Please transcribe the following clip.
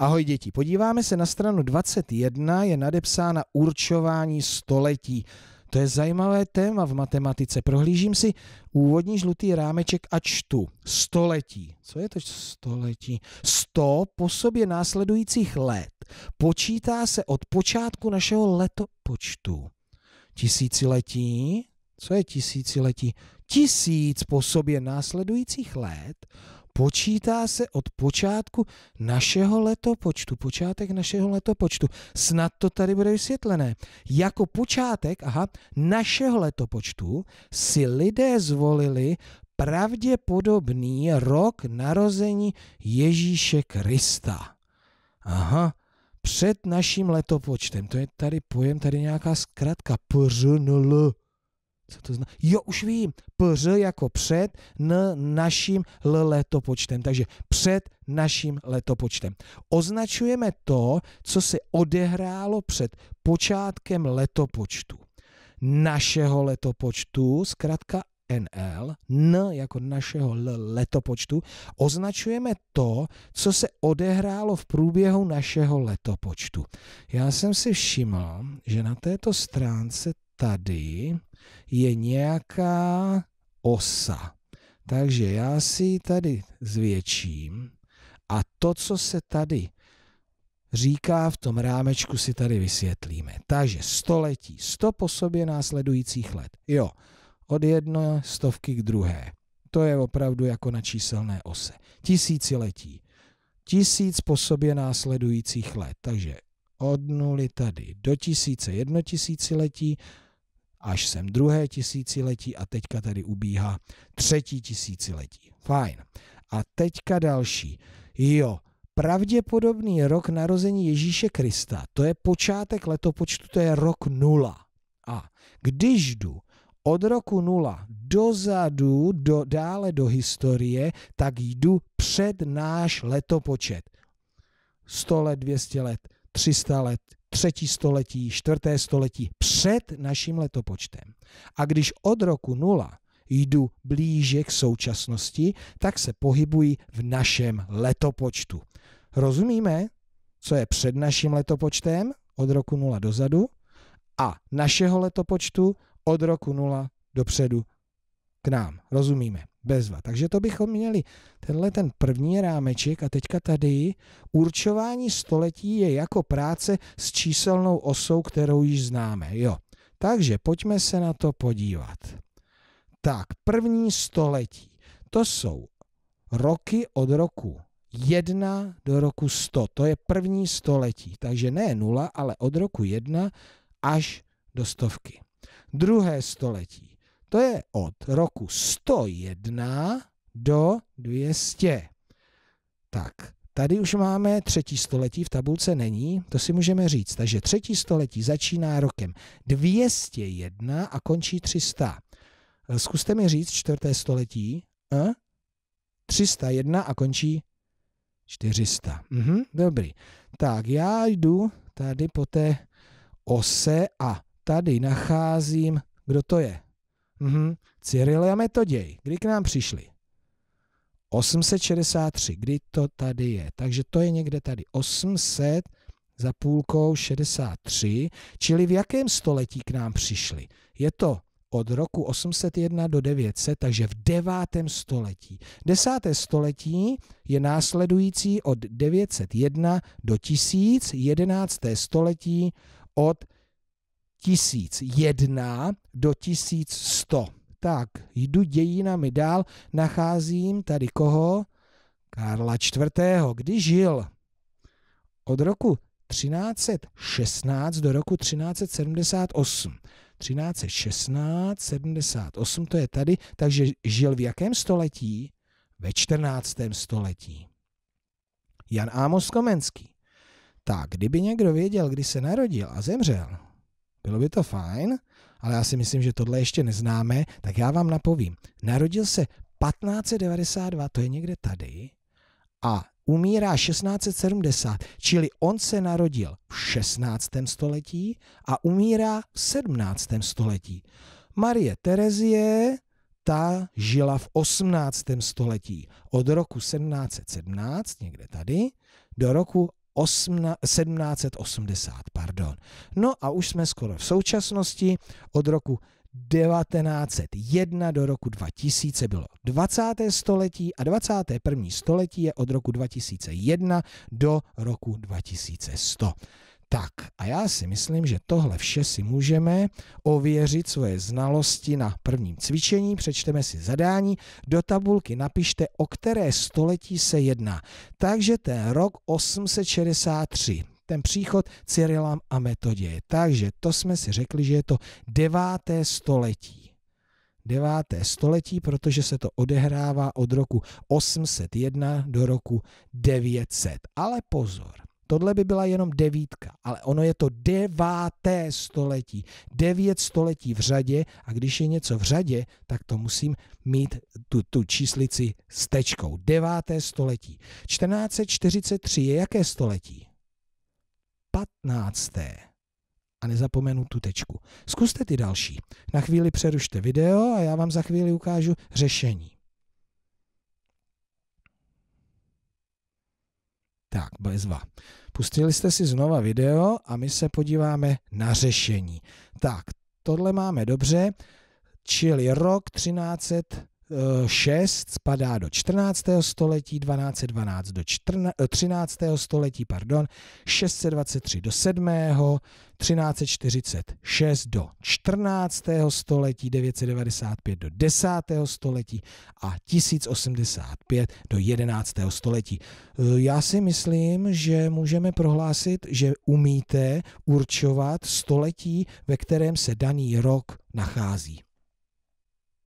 Ahoj děti, podíváme se na stranu 21, je nadepsána určování století. To je zajímavé téma v matematice. Prohlížím si úvodní žlutý rámeček a čtu. Století. Co je to století? Sto po sobě následujících let. Počítá se od počátku našeho letopočtu. Tisíciletí. Co je tisíciletí? Tisíc po sobě následujících let počítá se od počátku našeho letopočtu, počátek našeho letopočtu. Snad to tady bude vysvětlené. Jako počátek, aha, našeho letopočtu si lidé zvolili pravděpodobný rok narození Ježíše Krista. Aha, před naším letopočtem. To je tady pojem, tady nějaká zkratka. PRNL. Co to zná? Jo, už vím. PŘ jako před n naším l letopočtem. Takže před naším letopočtem. Označujeme to, co se odehrálo před počátkem letopočtu. Našeho letopočtu, zkrátka NL, N jako našeho L letopočtu, označujeme to, co se odehrálo v průběhu našeho letopočtu. Já jsem si všiml, že na této stránce tady je nějaká osa. Takže já si ji tady zvětším a to, co se tady říká v tom rámečku, si tady vysvětlíme. Takže století, sto po sobě následujících let. Jo, od jedné stovky k druhé. To je opravdu jako na číselné ose. Tisíciletí. Tisíc po sobě následujících let. Takže od nuly tady do tisíce, jedno tisíciletí, až sem druhé tisíciletí a teďka tady ubíhá třetí tisíciletí. Fajn. A teďka další. Jo, pravděpodobný rok narození Ježíše Krista, to je počátek letopočtu, to je rok nula. A když jdu od roku nula dozadu, do, dále do historie, tak jdu před náš letopočet. 100 let, 200 let, 300 let, třetí století, čtvrté století před naším letopočtem. A když od roku nula jdu blíže k současnosti, tak se pohybují v našem letopočtu. Rozumíme, co je před naším letopočtem od roku nula dozadu a našeho letopočtu od roku nula dopředu k nám. Rozumíme bezva. Takže to bychom měli tenhle ten první rámeček a teďka tady určování století je jako práce s číselnou osou, kterou již známe. Jo. Takže pojďme se na to podívat. Tak, první století. To jsou roky od roku 1 do roku 100. To je první století. Takže ne 0, ale od roku 1 až do stovky. Druhé století to je od roku 101 do 200. Tak, tady už máme třetí století, v tabulce není, to si můžeme říct. Takže třetí století začíná rokem 201 a končí 300. Eh, zkuste mi říct čtvrté století. Eh? A? 301 a končí 400. Mhm, dobrý. Tak já jdu tady po té ose a tady nacházím, kdo to je? Mm-hmm. Cyril a Metoděj, kdy k nám přišli? 863, kdy to tady je? Takže to je někde tady 800 za půlkou 63, čili v jakém století k nám přišli? Je to od roku 801 do 900, takže v 9. století. 10. století je následující od 901 do 1000, 11. století od 1001 do 1100. Tak, jdu dějinami dál, nacházím tady koho? Karla IV., kdy žil od roku 1316 do roku 1378. 1316, 78, to je tady, takže žil v jakém století? Ve 14. století. Jan Ámos Komenský. Tak, kdyby někdo věděl, kdy se narodil a zemřel, bylo by to fajn, ale já si myslím, že tohle ještě neznáme, tak já vám napovím. Narodil se 1592, to je někde tady, a umírá 1670, čili on se narodil v 16. století a umírá v 17. století. Marie Terezie, ta žila v 18. století od roku 1717, někde tady, do roku 1780. Pardon. No a už jsme skoro v současnosti od roku 1901 do roku 2000 bylo 20. století a 21. století je od roku 2001 do roku 2100 tak. A já si myslím, že tohle vše si můžeme ověřit svoje znalosti na prvním cvičení, přečteme si zadání, do tabulky napište, o které století se jedná. Takže ten rok 863 ten příchod Cyrilam a metodě. Takže to jsme si řekli, že je to deváté století. 9. století, protože se to odehrává od roku 801 do roku 900. Ale pozor, Tohle by byla jenom devítka, ale ono je to deváté století. Devět století v řadě a když je něco v řadě, tak to musím mít tu, tu číslici s tečkou. Deváté století. 1443 je jaké století? 15. A nezapomenu tu tečku. Zkuste ty další. Na chvíli přerušte video a já vám za chvíli ukážu řešení. Tak, bezva. Pustili jste si znova video a my se podíváme na řešení. Tak, tohle máme dobře, čili rok 1300 6 spadá do 14. století, 1212 do 14, 13. Eh, století, pardon, 623 do 7., 1346 do 14. století, 995 do 10. století a 1085 do 11. století. Eh, já si myslím, že můžeme prohlásit, že umíte určovat století, ve kterém se daný rok nachází.